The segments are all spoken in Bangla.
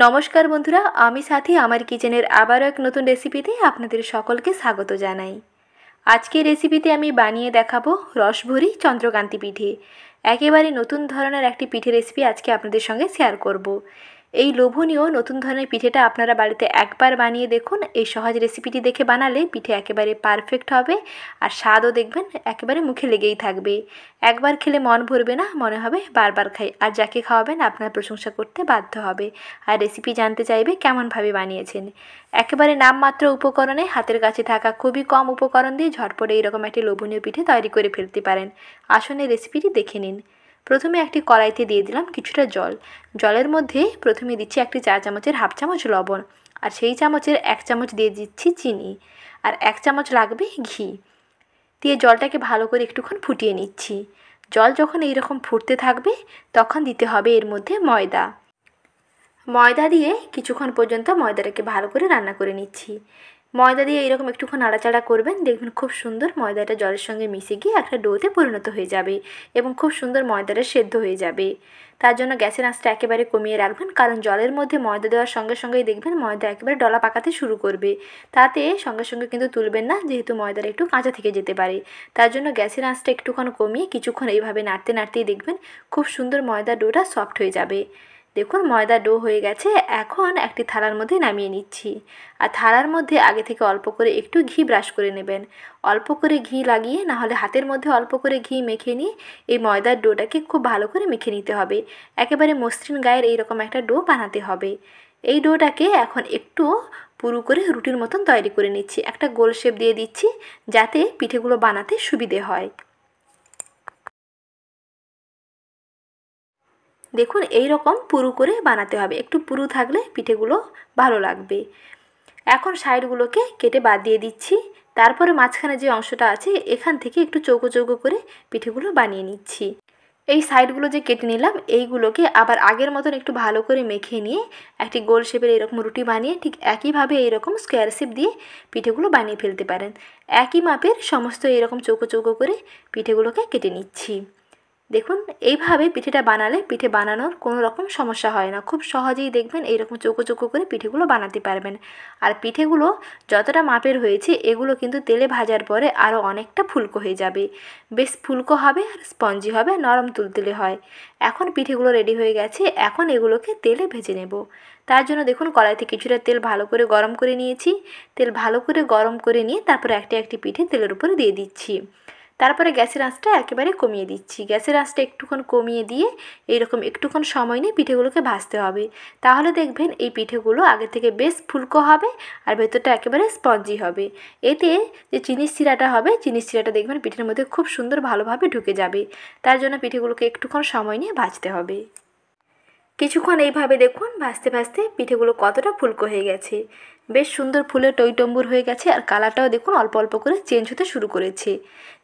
নমস্কার বন্ধুরা আমি সাথী আমার কিচেনের আবারও এক নতুন রেসিপিতে আপনাদের সকলকে স্বাগত জানাই আজকে রেসিপিতে আমি বানিয়ে দেখাবো রসভরি চন্দ্রকান্তি পিঠে একেবারে নতুন ধরনের একটি পিঠে রেসিপি আজকে আপনাদের সঙ্গে শেয়ার করব। এই লোভনীয় নতুন ধরনের পিঠেটা আপনারা বাড়িতে একবার বানিয়ে দেখুন এই সহজ রেসিপিটি দেখে বানালে পিঠে একেবারে পারফেক্ট হবে আর স্বাদও দেখবেন একেবারে মুখে লেগেই থাকবে একবার খেলে মন ভরবে না মনে হবে বারবার খাই আর যাকে খাওয়াবেন আপনার প্রশংসা করতে বাধ্য হবে আর রেসিপি জানতে চাইবে কেমনভাবে বানিয়েছেন একেবারে নামমাত্র উপকরণে হাতের কাছে থাকা খুবই কম উপকরণ দিয়ে ঝটপটে এইরকম একটি লোভনীয় পিঠে তৈরি করে ফেলতে পারেন আসুন এই রেসিপিটি দেখে নিন প্রথমে একটি কড়াইতে দিয়ে দিলাম কিছুটা জল জলের মধ্যে প্রথমে দিচ্ছি একটি চা চামচের হাফ চামচ লবণ আর সেই চামচের এক চামচ দিয়ে দিচ্ছি চিনি আর এক চামচ লাগবে ঘি দিয়ে জলটাকে ভালো করে একটুক্ষণ ফুটিয়ে নিচ্ছি জল যখন এইরকম ফুটতে থাকবে তখন দিতে হবে এর মধ্যে ময়দা ময়দা দিয়ে কিছুক্ষণ পর্যন্ত ময়দাটাকে ভালো করে রান্না করে নিচ্ছি ময়দা দিয়ে এরকম একটুক্ষণ নাড়াচাড়া করবেন দেখবেন খুব সুন্দর ময়দাটা জলের সঙ্গে মিশে গিয়ে একটা ডোতে পরিণত হয়ে যাবে এবং খুব সুন্দর ময়দাটা সেদ্ধ হয়ে যাবে তার জন্য গ্যাসের আঁচটা একেবারে কমিয়ে রাখবেন কারণ জলের মধ্যে ময়দা দেওয়ার সঙ্গে সঙ্গেই দেখবেন ময়দা একেবারে ডলা পাকাতে শুরু করবে তাতে সঙ্গে সঙ্গে কিন্তু তুলবেন না যেহেতু ময়দাটা একটু কাঁচা থেকে যেতে পারে তার জন্য গ্যাসের আঁচটা একটুক্ষণ কমিয়ে কিছুক্ষণ এইভাবে নাড়তে নাড়তেই দেখবেন খুব সুন্দর ময়দা ডোটা সফট হয়ে যাবে দেখুন ময়দা ডো হয়ে গেছে এখন একটি থালার মধ্যে নামিয়ে নিচ্ছি আর থালার মধ্যে আগে থেকে অল্প করে একটু ঘি ব্রাশ করে নেবেন অল্প করে ঘি লাগিয়ে না হলে হাতের মধ্যে অল্প করে ঘি মেখে নিয়ে এই ময়দার ডোটাকে খুব ভালো করে মেখে নিতে হবে একেবারে মসৃণ গায়ের এইরকম একটা ডো বানাতে হবে এই ডোটাকে এখন একটু পুরু করে রুটির মতন তৈরি করে নিচ্ছি একটা গোল শেপ দিয়ে দিচ্ছি যাতে পিঠেগুলো বানাতে সুবিধে হয় দেখুন এই রকম পুরু করে বানাতে হবে একটু পুরু থাকলে পিঠেগুলো ভালো লাগবে এখন সাইডগুলোকে কেটে বাদ দিয়ে দিচ্ছি তারপরে মাঝখানে যে অংশটা আছে এখান থেকে একটু চৌকো চৌকো করে পিঠেগুলো বানিয়ে নিচ্ছি এই সাইডগুলো যে কেটে নিলাম এইগুলোকে আবার আগের মতন একটু ভালো করে মেখে নিয়ে একটি গোল শেপের এরকম রুটি বানিয়ে ঠিক একইভাবে এইরকম স্কোয়ার শেপ দিয়ে পিঠেগুলো বানিয়ে ফেলতে পারেন একই মাপের সমস্ত এরকম চৌকো চৌকো করে পিঠেগুলোকে কেটে নিচ্ছি দেখুন এইভাবে পিঠেটা বানালে পিঠে বানানোর কোনো রকম সমস্যা হয় না খুব সহজেই দেখবেন এইরকম চোখো চোখো করে পিঠেগুলো বানাতে পারবেন আর পিঠেগুলো যতটা মাপের হয়েছে এগুলো কিন্তু তেলে ভাজার পরে আরও অনেকটা ফুলকো হয়ে যাবে বেশ ফুলকো হবে আর স্পঞ্জি হবে নরম তুলতুলে হয় এখন পিঠেগুলো রেডি হয়ে গেছে এখন এগুলোকে তেলে ভেজে নেব তার জন্য দেখুন কড়াইতে কিছুটা তেল ভালো করে গরম করে নিয়েছি তেল ভালো করে গরম করে নিয়ে তারপর একটি একটি পিঠে তেলের উপরে দিয়ে দিচ্ছি তারপরে গ্যাসের আঁচটা একেবারে কমিয়ে দিচ্ছি গ্যাসের আঁচটা একটুক্ষণ কমিয়ে দিয়ে এইরকম একটুক্ষণ সময় নিয়ে পিঠেগুলোকে ভাজতে হবে তাহলে দেখবেন এই পিঠেগুলো আগে থেকে বেশ ফুলকো হবে আর ভেতরটা একেবারে স্পঞ্জি হবে এতে যে চিনির শিরাটা হবে চিনির শিরাটা দেখবেন পিঠের মধ্যে খুব সুন্দর ভালোভাবে ঢুকে যাবে তার জন্য পিঠেগুলোকে একটুক্ষণ সময় নিয়ে ভাজতে হবে কিছুক্ষণ এইভাবে দেখুন ভাজতে ভাজতে পিঠেগুলো কতটা ফুলকো হয়ে গেছে বেশ সুন্দর ফুলে টইটম্বুর হয়ে গেছে আর কালারটাও দেখুন অল্প অল্প করে চেঞ্জ হতে শুরু করেছে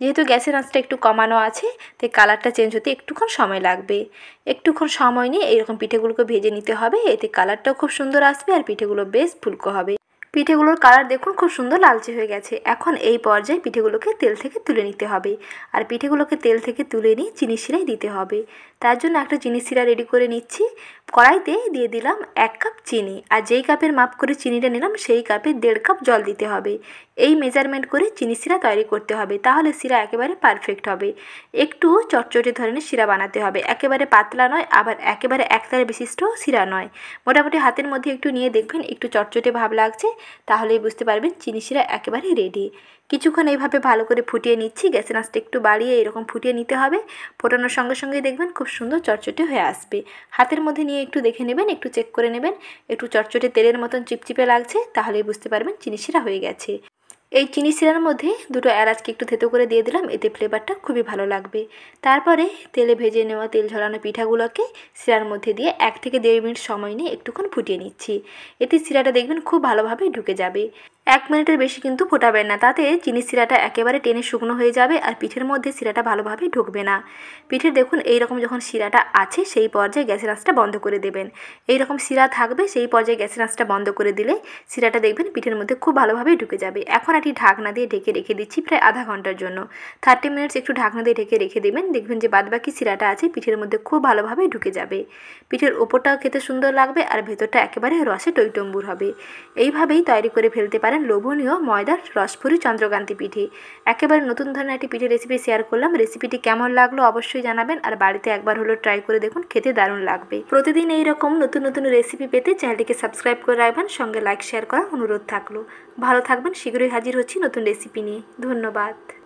যেহেতু গ্যাসের আঁচটা একটু কমানো আছে তাই কালারটা চেঞ্জ হতে একটুক্ষণ সময় লাগবে একটুক্ষণ সময় নিয়ে এরকম পিঠেগুলোকে ভেজে নিতে হবে এতে কালারটাও খুব সুন্দর আসবে আর পিঠেগুলো বেশ ফুলকো হবে পিঠেগুলোর কালার দেখুন খুব সুন্দর লালচে হয়ে গেছে এখন এই পর্যায়ে পিঠেগুলোকে তেল থেকে তুলে নিতে হবে আর পিঠেগুলোকে তেল থেকে তুলে নিয়ে চিনি শিরাই দিতে হবে তার জন্য একটা চিনি শিরা রেডি করে নিচ্ছি কড়াইতে দিয়ে দিলাম এক কাপ চিনি আর যেই কাপের মাপ করে চিনিটা নিলাম সেই কাপে দেড় কাপ জল দিতে হবে এই মেজারমেন্ট করে চিনি শিরা তৈরি করতে হবে তাহলে শিরা একেবারে পারফেক্ট হবে একটু চটচটে ধরনের শিরা বানাতে হবে একেবারে পাতলা নয় আবার একেবারে একতারে বিশিষ্ট শিরা নয় মোটামুটি হাতের মধ্যে একটু নিয়ে দেখবেন একটু চটচটে ভাব লাগছে তাহলেই বুঝতে পারবেন চিনি শিরা একেবারে রেডি কিছুক্ষণ এইভাবে ভালো করে ফুটিয়ে নিচ্ছি গ্যাসের আঁচটা একটু বাড়িয়ে এরকম ফুটিয়ে নিতে হবে ফোটানোর সঙ্গে সঙ্গেই দেখবেন খুব সুন্দর চটচটে হয়ে আসবে হাতের মধ্যে নিয়ে একটু দেখে নেবেন একটু চেক করে নেবেন একটু চটচটে তেলের মতন চিপচিপে লাগছে তাহলেই বুঝতে পারবেন চিনি শিরা হয়ে গেছে এই চিনি শিরার মধ্যে দুটো এলাচকে একটু থেতো করে দিয়ে দিলাম এতে ফ্লেভারটা খুবই ভালো লাগবে তারপরে তেলে ভেজে নেওয়া তেল ঝরানো পিঠাগুলোকে শিরার মধ্যে দিয়ে এক থেকে দেড় মিনিট সময় নিয়ে একটুক্ষণ ফুটিয়ে নিচ্ছি এতে শিরাটা দেখবেন খুব ভালোভাবে ঢুকে যাবে এক মিনিটের বেশি কিন্তু ফোটাবেন না তাতে চিনি শিরাটা একেবারে টেনে শুকনো হয়ে যাবে আর পিঠের মধ্যে শিরাটা ভালোভাবে ঢুকবে না পিঠের দেখুন এই রকম যখন শিরাটা আছে সেই পর্যায়ে গ্যাসের আঁচটা বন্ধ করে দেবেন এই রকম শিরা থাকবে সেই পর্যায়ে গ্যাসের আঁচটা বন্ধ করে দিলে শিরাটা দেখবেন পিঠের মধ্যে খুব ভালোভাবে ঢুকে যাবে এখন একটি ঢাকনা দিয়ে ঢেকে রেখে দিচ্ছি প্রায় আধা ঘন্টার জন্য থার্টি মিনিটস একটু ঢাকনা দিয়ে ঢেকে রেখে দেবেন দেখবেন যে বাদবাকি শিরাটা আছে পিঠের মধ্যে খুব ভালোভাবে ঢুকে যাবে পিঠের ওপরটাও খেতে সুন্দর লাগবে আর ভেতরটা একেবারে রসে টৈটম্বুর হবে এইভাবেই তৈরি করে ফেলতে পারেন বানান লোভনীয় ময়দার রসপুরি চন্দ্রকান্তি পিঠে একেবারে নতুন ধরনের একটি পিঠে রেসিপি শেয়ার করলাম রেসিপিটি কেমন লাগলো অবশ্যই জানাবেন আর বাড়িতে একবার হলো ট্রাই করে দেখুন খেতে দারুণ লাগবে প্রতিদিন এই রকম নতুন নতুন রেসিপি পেতে চ্যানেলটিকে সাবস্ক্রাইব করে রাখবেন সঙ্গে লাইক শেয়ার করার অনুরোধ থাকলো ভালো থাকবেন শীঘ্রই হাজির হচ্ছি নতুন রেসিপি নিয়ে ধন্যবাদ